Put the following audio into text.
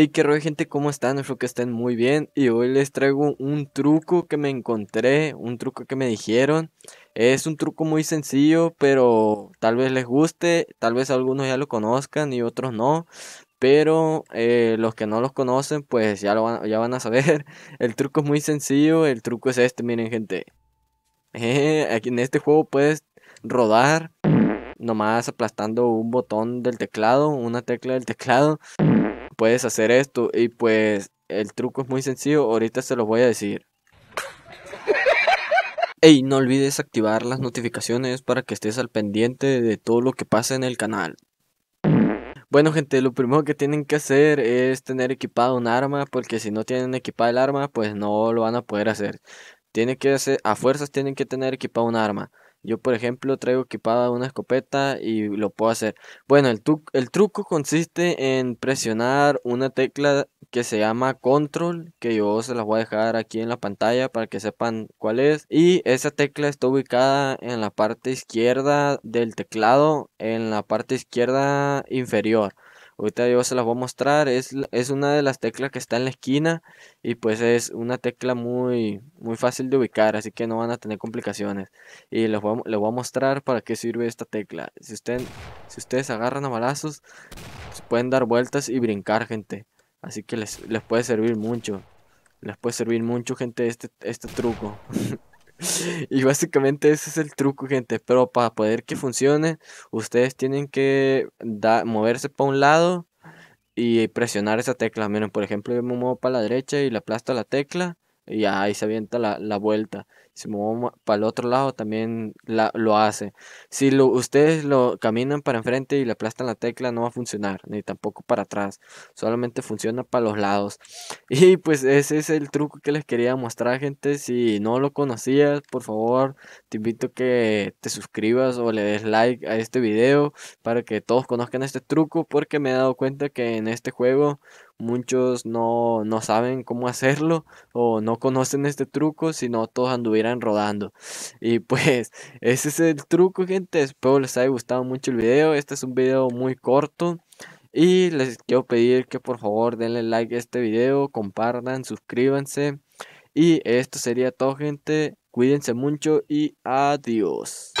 Hey, qué rollo gente, ¿cómo están? Espero que estén muy bien y hoy les traigo un truco que me encontré, un truco que me dijeron. Es un truco muy sencillo, pero tal vez les guste, tal vez algunos ya lo conozcan y otros no. Pero eh, los que no los conocen, pues ya, lo van, a saber. El truco es muy sencillo, el truco es este, miren gente. aquí en este juego puedes rodar nomás aplastando un botón del teclado, una tecla del teclado puedes hacer esto y pues el truco es muy sencillo, ahorita se los voy a decir. Ey, no olvides activar las notificaciones para que estés al pendiente de todo lo que pasa en el canal. Bueno gente, lo primero que tienen que hacer es tener equipado un arma, porque si no tienen equipado el arma, pues no lo van a poder hacer. Tienen que hacer, a fuerzas tienen que tener equipado un arma. Yo, por ejemplo, traigo equipada una escopeta y lo puedo hacer. Bueno, el, truco consiste en presionar una tecla que se llama control, que yo se las voy a dejar aquí en la pantalla para que sepan cuál es. Y esa tecla está ubicada en la parte izquierda del teclado, en la parte izquierda inferior. Ahorita yo se las voy a mostrar. Es, es una de las teclas que está en la esquina y pues es una tecla muy, muy fácil de ubicar, así que no van a tener complicaciones. Y les voy, a, voy a mostrar para qué sirve esta tecla. Si, si ustedes agarran a balazos, pueden dar vueltas y brincar, gente. Así que les, puede servir mucho. Les puede servir mucho, gente, este, este truco. y básicamente ese es el truco, gente. Pero para poder que funcione, ustedes tienen que moverse para un lado y presionar esa tecla. Miren, por ejemplo, yo me muevo para la derecha y le aplasto la tecla y ahí se avienta la, vuelta. Si movemos para el otro lado, también la, lo hace. Si ustedes lo caminan para enfrente y le aplastan la tecla, no va a funcionar, ni tampoco para atrás. Solamente funciona para los lados. Y pues ese es el truco que les quería mostrar, gente. Si no lo conocías, por favor, te invito a que te suscribas o le des like a este video para que todos conozcan este truco, porque me he dado cuenta que en este juego muchos no, saben cómo hacerlo o no conocen este truco, si no todos anduvieran rodando. Y pues ese es el truco, gente. Espero les haya gustado mucho el video. Este es un video muy corto. Y les quiero pedir que por favor denle like a este video, compartan, suscríbanse. Y esto sería todo, gente. Cuídense mucho y adiós.